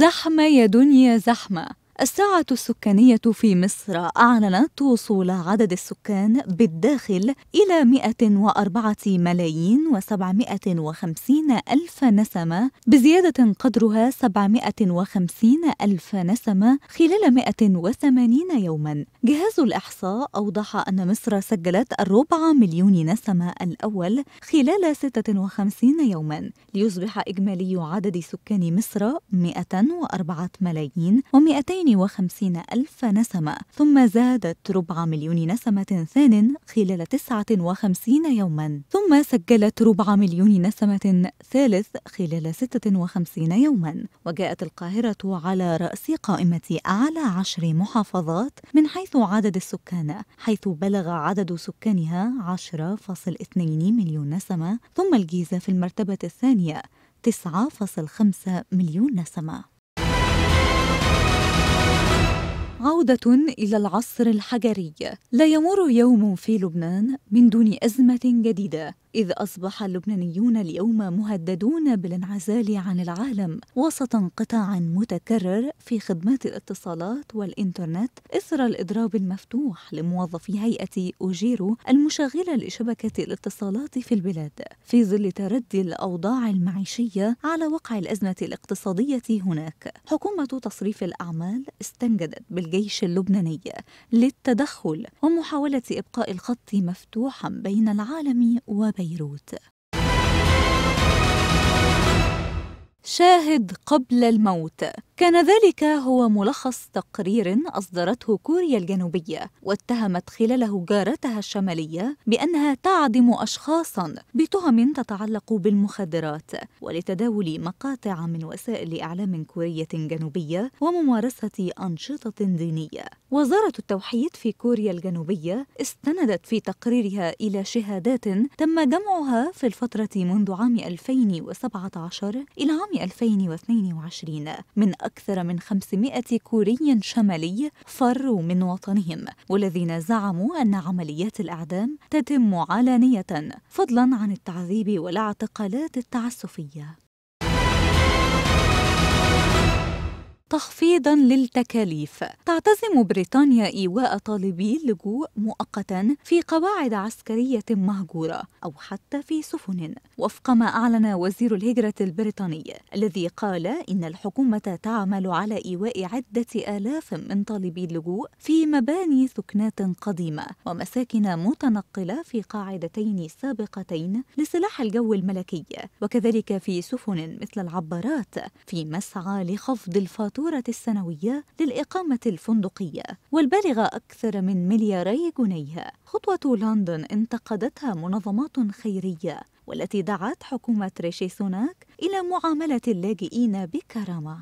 زحمة يا دنيا زحمة الساعة السكانية في مصر أعلنت وصول عدد السكان بالداخل إلى 104 ملايين و750 ألف نسمة بزيادة قدرها 750 ألف نسمة خلال 180 يوما جهاز الإحصاء أوضح أن مصر سجلت الربع مليون نسمة الأول خلال 56 يوما ليصبح إجمالي عدد سكان مصر 104 ملايين و200 وخمسين ألف نسمة ثم زادت ربع مليون نسمة ثان خلال 59 يوما ثم سجلت ربع مليون نسمة ثالث خلال 56 يوما وجاءت القاهرة على رأس قائمة أعلى عشر محافظات من حيث عدد السكان حيث بلغ عدد سكانها 10.2 مليون نسمة ثم الجيزة في المرتبة الثانية 9.5 مليون نسمة عودة إلى العصر الحجري لا يمر يوم في لبنان من دون أزمة جديدة إذ أصبح اللبنانيون اليوم مهددون بالانعزال عن العالم وسط انقطاع متكرر في خدمات الاتصالات والإنترنت إثر الإضراب المفتوح لموظفي هيئة أوجيرو المشغلة لشبكة الاتصالات في البلاد في ظل تردي الأوضاع المعيشية على وقع الأزمة الاقتصادية هناك حكومة تصريف الأعمال استنجدت بالجيش اللبناني للتدخل ومحاولة إبقاء الخط مفتوحا بين العالم وبين بيروت شاهد قبل الموت كان ذلك هو ملخص تقرير أصدرته كوريا الجنوبية واتهمت خلاله جارتها الشمالية بأنها تعدم أشخاصا بتهم تتعلق بالمخدرات ولتداول مقاطع من وسائل إعلام كورية جنوبية وممارسة أنشطة دينية وزارة التوحيد في كوريا الجنوبية استندت في تقريرها إلى شهادات تم جمعها في الفترة منذ عام 2017 إلى عام 2022 من أكثر من 500 كوري شمالي فروا من وطنهم والذين زعموا أن عمليات الإعدام تتم علانية فضلا عن التعذيب والاعتقالات التعسفية تخفيضا للتكاليف تعتزم بريطانيا إيواء طالبي اللجوء مؤقتا في قواعد عسكرية مهجورة أو حتى في سفن وفق ما أعلن وزير الهجرة البريطاني الذي قال إن الحكومة تعمل على إيواء عدة آلاف من طالبي اللجوء في مباني سكنات قديمة ومساكن متنقلة في قاعدتين سابقتين لسلاح الجو الملكي وكذلك في سفن مثل العبارات في مسعى لخفض الفاتورة الفاتورة السنوية للإقامة الفندقية والبالغة أكثر من ملياري جنيه خطوة لندن انتقدتها منظمات خيرية والتي دعت حكومة ريشي سوناك إلى معاملة اللاجئين بكرامة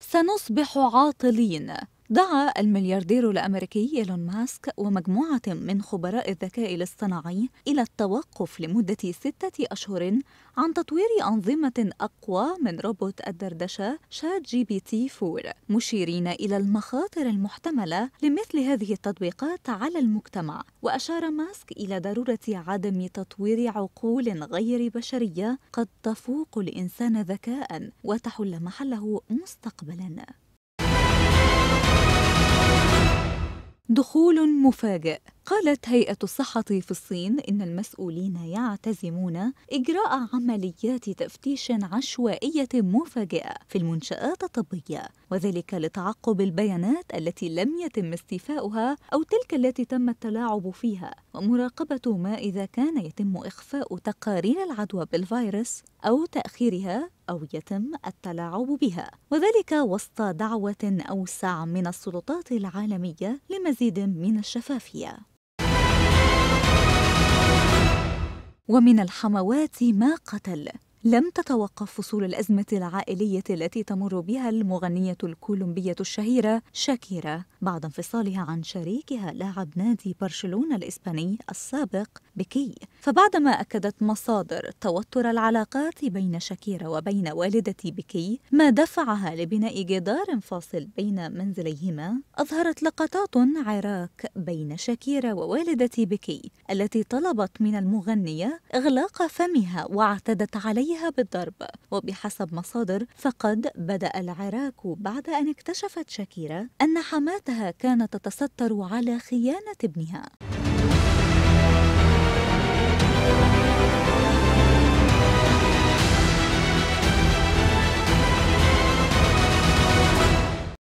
سنصبح عاطلين دعا الملياردير الأمريكي إيلون ماسك ومجموعة من خبراء الذكاء الاصطناعي إلى التوقف لمدة ستة أشهر عن تطوير أنظمة أقوى من روبوت الدردشة شات جي بي تي 4 مشيرين إلى المخاطر المحتملة لمثل هذه التطبيقات على المجتمع وأشار ماسك إلى ضرورة عدم تطوير عقول غير بشرية قد تفوق الإنسان ذكاء وتحل محله مستقبلا دخول مفاجئ قالت هيئة الصحة في الصين إن المسؤولين يعتزمون إجراء عمليات تفتيش عشوائية مفاجئة في المنشآت الطبية، وذلك لتعقب البيانات التي لم يتم استيفاؤها أو تلك التي تم التلاعب فيها، ومراقبة ما إذا كان يتم إخفاء تقارير العدوى بالفيروس أو تأخيرها أو يتم التلاعب بها وذلك وسط دعوة أوسع من السلطات العالمية لمزيد من الشفافية ومن الحموات ما قتل لم تتوقف فصول الأزمة العائلية التي تمر بها المغنية الكولومبية الشهيرة شاكيرا بعد انفصالها عن شريكها لاعب نادي برشلونة الإسباني السابق بكي فبعدما أكدت مصادر توتر العلاقات بين شاكيرا وبين والدة بكي ما دفعها لبناء جدار فاصل بين منزليهما أظهرت لقطات عراك بين شاكيرا ووالدة بكي التي طلبت من المغنية إغلاق فمها واعتدت عليها عليها بالضرب وبحسب مصادر فقد بدأ العراك بعد أن اكتشفت شاكيرا أن حماتها كانت تتستر على خيانة ابنها